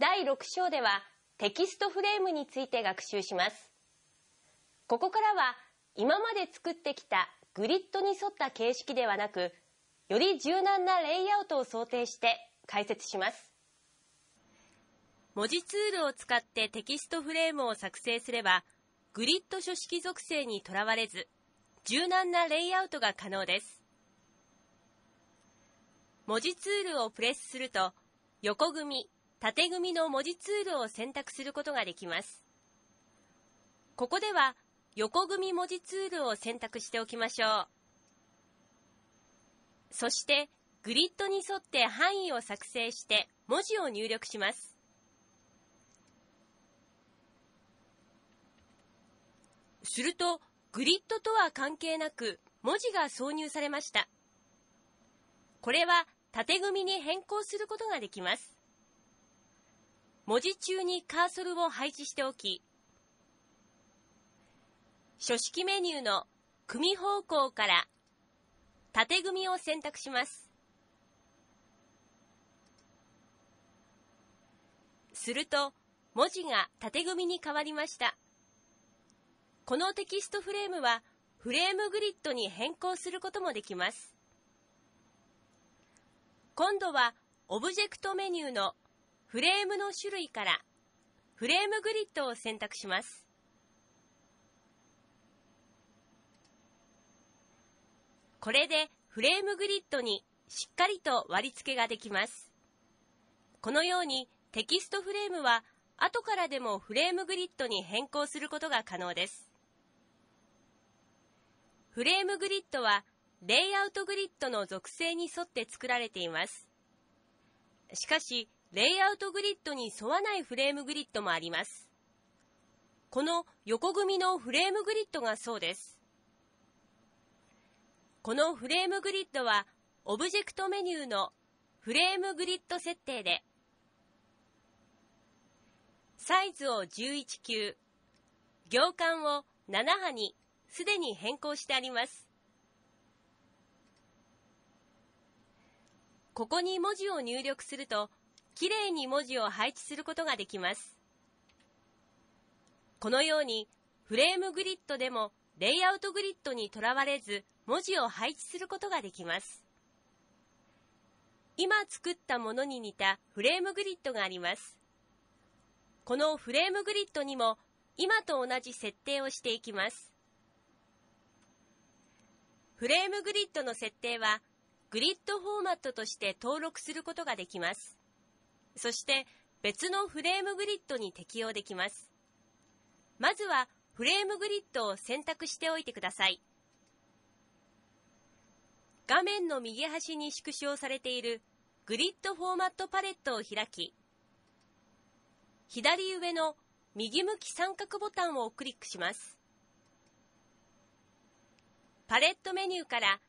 第6章ではテキストフレームについて学習します。ここからは今まで作ってきたグリッドに沿った形式ではなく、より柔軟なレイアウトを想定して解説します。文字ツールを使ってテキストフレームを作成すれば、グリッド書式属性にとらわれず、柔軟なレイアウトが可能です。文字ツールをプレスすると、横組み、縦組の文字ツールを選択することができます。ここでは横組文字ツールを選択しておきましょう。そしてグリッドに沿って範囲を作成して文字を入力します。するとグリッドとは関係なく文字が挿入されました。これは縦組に変更することができます。文字中にカーソルを配置しておき、書式メニューの組方向から縦組を選択します。すると、文字が縦組に変わりました。このテキストフレームは、フレームグリッドに変更することもできます。今度は、オブジェクトメニューのフレームの種類からフレームグリッドを選択します。これでフレームグリッドにしっかりと割り付けができます。このようにテキストフレームは後からでもフレームグリッドに変更することが可能です。フレームグリッドはレイアウトグリッドの属性に沿って作られています。しかし、レイアウトグリッドに沿わないフレームグリッドもあります。この横組みのフレームグリッドがそうです。このフレームグリッドは、オブジェクトメニューのフレームグリッド設定で、サイズを11級、行間を7波にすでに変更してあります。ここに文字を入力すると、きれいに文字を配置することができます。このようにフレームグリッドでもレイアウトグリッドにとらわれず文字を配置することができます。今作ったものに似たフレームグリッドがあります。このフレームグリッドにも今と同じ設定をしていきます。フレームグリッドの設定はグリッドフォーマットとして登録することができます。そして別のフレームグリッドに適用できます。まずはフレームグリッドを選択しておいてください。画面の右端に縮小されているグリッドフォーマットパレットを開き、左上の右向き三角ボタンをクリックします。パレットメニューから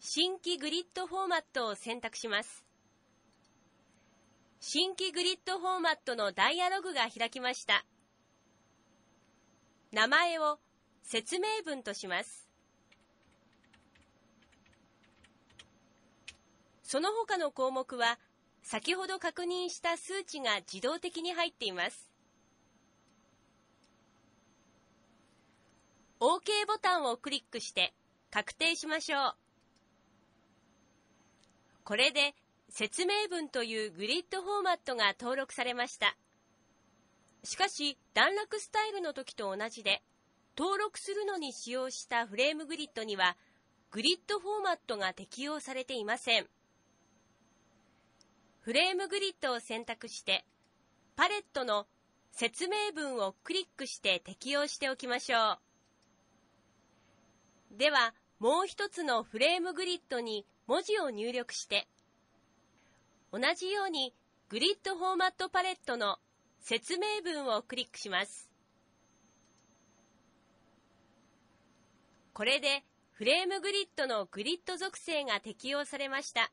新規グリッドフォーマットを選択します。新規グリッドフォーマットのダイアログが開きました。名前を説明文とします。その他の項目は、先ほど確認した数値が自動的に入っています。OK ボタンをクリックして確定しましょう。これで説明文というグリッドフォーマットが登録されました。しかし、段落スタイルの時と同じで、登録するのに使用したフレームグリッドには、グリッドフォーマットが適用されていません。フレームグリッドを選択して、パレットの説明文をクリックして適用しておきましょう。では、もう一つのフレームグリッドに文字を入力して、同じようにグリッドフォーマットパレットの説明文をクリックします。これでフレームグリッドのグリッド属性が適用されました。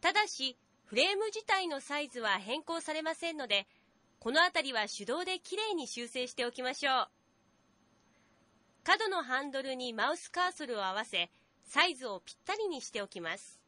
ただし、フレーム自体のサイズは変更されませんので、このあたりは手動できれいに修正しておきましょう。角のハンドルにマウスカーソルを合わせ、サイズをぴったりにしておきます。